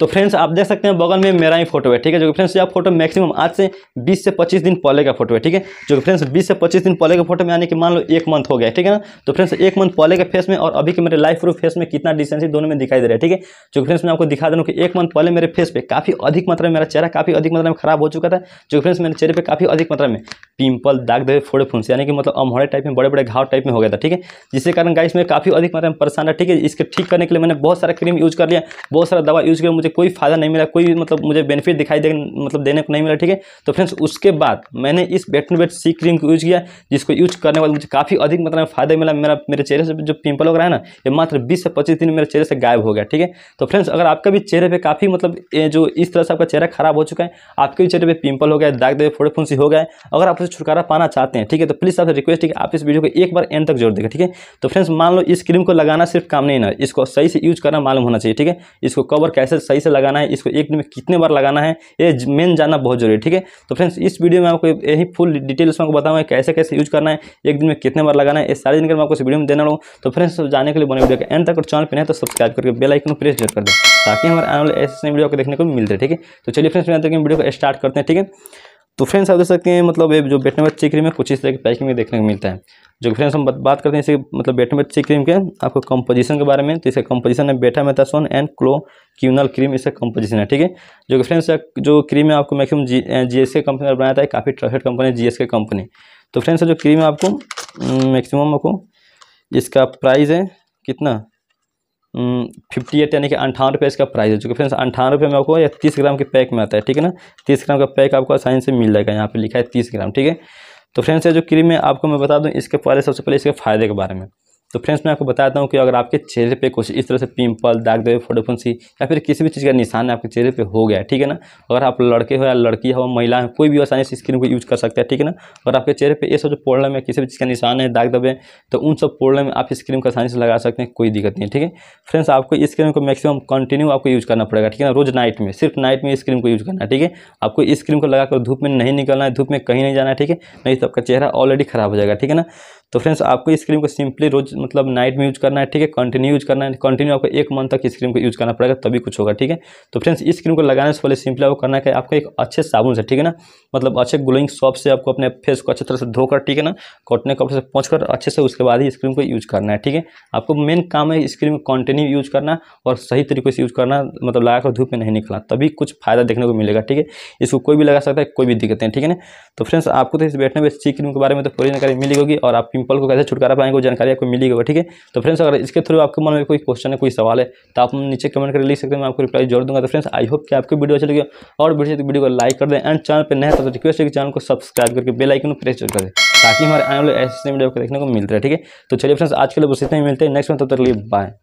तो फ्रेंड्स आप देख सकते हैं बगल में मेरा ही फोटो है ठीक है जो कि फ्रेंड्स यहाँ फोटो मैक्सिमम आज से 20 से 25 दिन पहले का फोटो है ठीक है जो कि फ्रेंड्स 20 से 25 दिन पहले का फोटो में यानी कि मान लो एक मंथ हो गया ठीक है ना तो फ्रेंड्स एक मंथ पहले के फेस में और अभी के मेरे लाइफ प्रूफ फेस में कितना डिस्टेंस है दोनों में दिखाई दे रहा है ठीक है जो फ्रेंड्स मैं आपको दिखा दूँ कि एक मंथ पहले मेरे फेस पर काफ़ी अधिक मात्रा में मेरा चेहरा काफ़ी अधिक मात्रा में खराब हो चुका था जो फ्रेंड्स मेरे चेहरे पर काफ़ी अधिक मात्रा में पिंपल दाग दे फोड़े से यानी कि मतलब अमहड़े टाइप में बड़े बड़े घाव टाइप में हो गया था ठीक है जिसके कारण गाइस में काफ़ी अधिक मात्रा में परेशान रहा ठीक है इसके ठीक करने के लिए मैंने बहुत सारा क्रीम यूज कर लिया बहुत सारा दवा यूज किया मुझे मुझे कोई फ़ायदा नहीं मिला कोई मतलब मुझे बेनिफिट दिखाई दे मतलब देने को नहीं मिला ठीक है तो फ्रेंड्स उसके बाद मैंने इस बेट टू बेट सी क्रीम को यूज़ किया जिसको यूज करने वाले मुझे काफ़ी अधिक मतलब फायदा मिला मेरा मेरे चेहरे से जो पिंपल वगैरह है ना ये मात्र बीस से पच्चीस दिन मेरे चेहरे से गायब हो गया ठीक है तो फ्रेंड्स अगर आपका भी चेहरे पर काफ़ी मतलब जो इस तरह से आपका चेहरा खराब हो चुका है आपके भी चेहरे पर पिंपल हो गया दाग दे फोड़े फुंसी हो गए अगर आप उसे छुटकारा पाना चाहते हैं ठीक है तो प्लीज़ आपसे रिक्वेस्ट है कि आप इस वीडियो को एक बार एंड तक जोड़ देगा ठीक है तो फ्रेंड्स मान लो इस क्रीम को लगाना सिर्फ काम नहीं ना इसको सही से यूज करना मालूम होना चाहिए ठीक है इसको कवर कैसे सही सही से लगाना है इसको एक दिन में कितने बार लगाना है ये मेन जानना बहुत जरूरी है ठीक है तो फ्रेंड्स इस वीडियो में आपको यही फुल डिटेल्स में आपको बताऊँगा कैसे कैसे यूज करना है एक दिन में कितने बार लगाना है ये सारे दिन मैं आपको वीडियो में देना हूँ तो फ्रेंड्स जाने के लिए बने वीडियो के एंड तक चैनल पर नहीं तो सब्सक्राइब करके बेलाइकन प्रेस जरूर कर दें ताकि हमारे आने वाले ऐसे वीडियो को देखने को मिलते ठीक है तो चलिए फ्रेंड्स मैं वीडियो को स्टार्ट करते हैं ठीक है तो फ्रेंड्स आप देख सकते हैं मतलब ये जो बैठने ची क्रीम है कुछ इस तरह की पैकिंग में देखने को मिलता है जो फ्रेंड्स हम बात करते हैं इसे मतलब बैठने ची क्रीम के आपको कंपोजिशन के बारे में तो इसका कंपोजिशन है betamethasone and clioquinol cream इसका कंपोजिशन है ठीक है जो कि फ्रेंड्स जो क्रीम है आपको maximum G G S K company का बनाया था काफ़ी trusted company G S K company तो फ्रेंड्स जो क्रीम है आपको मैक्सिमम आपको इसका प्राइस है कितना फिफ्टी हम्म, एट यानी कि अंठावन रुपये इसका प्राइस है जो कि फ्रेंड्स अंठावन रुपये में आपको या तीस ग्राम के पैक में आता है ठीक है ना तीस ग्राम का पैक आपको आसानी से मिल जाएगा यहाँ पे लिखा है तीस ग्राम ठीक है तो फ्रेंड्स ये जो क्रीम है आपको मैं बता दूँ इसके पहले सबसे पहले इसके फ़ायदे के बारे में तो फ्रेंड्स मैं आपको बताता हूँ कि अगर आपके चेहरे पे कुछ इस तरह से पिंपल दाग दबे फोटोफुंसी या फिर किसी भी चीज़ का निशान आपके चेहरे पे हो गया ठीक है ना अगर आप लड़के हो या लड़की हो महिला है कोई भी आसानी से इस को यूज़ कर सकते हैं ठीक है ना अगर आपके चेहरे पे ये सब जो प्रॉब्लम है किसी भी चीज़ का निशान है दाग दबे तो उन सब प्रॉब्लम में आप इस क्रीम को आसानी से लगा सकते हैं कोई दिक्कत नहीं ठीक है फ्रेंड्स आपको इस क्रीम को मैक्सिमम कंटिन्यू आपको यूज़ करना पड़ेगा ठीक है ना रोज़ नाइट में सिर्फ नाइट में इस क्रीम को यूज़ करना है ठीक है आपको इस क्रीम को लगाकर धूप में नहीं निकलना है धूप में कहीं नहीं जाना है ठीक है नहीं तो आपका चेहरा ऑलरेडी खराब हो जाएगा ठीक है ना तो फ्रेंड्स आपको इस क्रीम को सिंपली रोज़ मतलब नाइट में यूज़ करना है ठीक है कंटिन्यू यूज़ करना है कंटिन्यू आपको एक मंथ तक इस क्रीम को यूज़ करना पड़ेगा तभी कुछ होगा ठीक है तो फ्रेंड्स इस क्रीम को लगाने से पहले सिंपली आपको करना है आपको एक अच्छे साबुन से ठीक है ना मतलब अच्छे ग्लोइंग सॉप से आपको अपने फेस को अच्छे तरह से धोकर ठीक है ना कॉटने कपड़े से पहुँच कर अच्छे से उसके बाद ही इस क्रीम को यूज़ करना है ठीक है आपको मेन काम है इस क्रीम को कंटिन्यू यूज़ करना और सही तरीके से यूज़ करना मतलब लगाकर धूप में नहीं निकला तभी कुछ फायदा देखने को मिलेगा ठीक है इसको कोई भी लगा सकता है कोई भी दिक्कत नहीं ठीक है ना तो फ्रेंड्स आपको तो इस बैठने में इस क्रीम के बारे में तो पूरी जानकारी मिली होगी और आप पिंपल को कैसे छुटकारा पाएंगे जानकारी आपको मिली होगा ठीक है तो फ्रेंड्स अगर इसके थ्रू आपके मन में कोई क्वेश्चन है कोई सवाल है तो आप नीचे कमेंट करके लिख सकते हैं मैं आपको रिप्लाई जोड़ दूंगा तो फ्रेंड्स आई होप कि आपकी वीडियो अच्छी लगी और वीडियो वीडियो को लाइक कर दें एंड चैनल पर नया तो रिक्वेस्ट है कि चैनल को सब्सक्राइब करके बेलाइकन प्रेस कर दें ताकि हमारे आने वाले ऐसे वीडियो को देखने को मिलता है ठीक है तो चलिए फ्रेंड्स आज के लिए बस इतना ही मिलते हैं नेक्स्ट में तब तक लिए बाय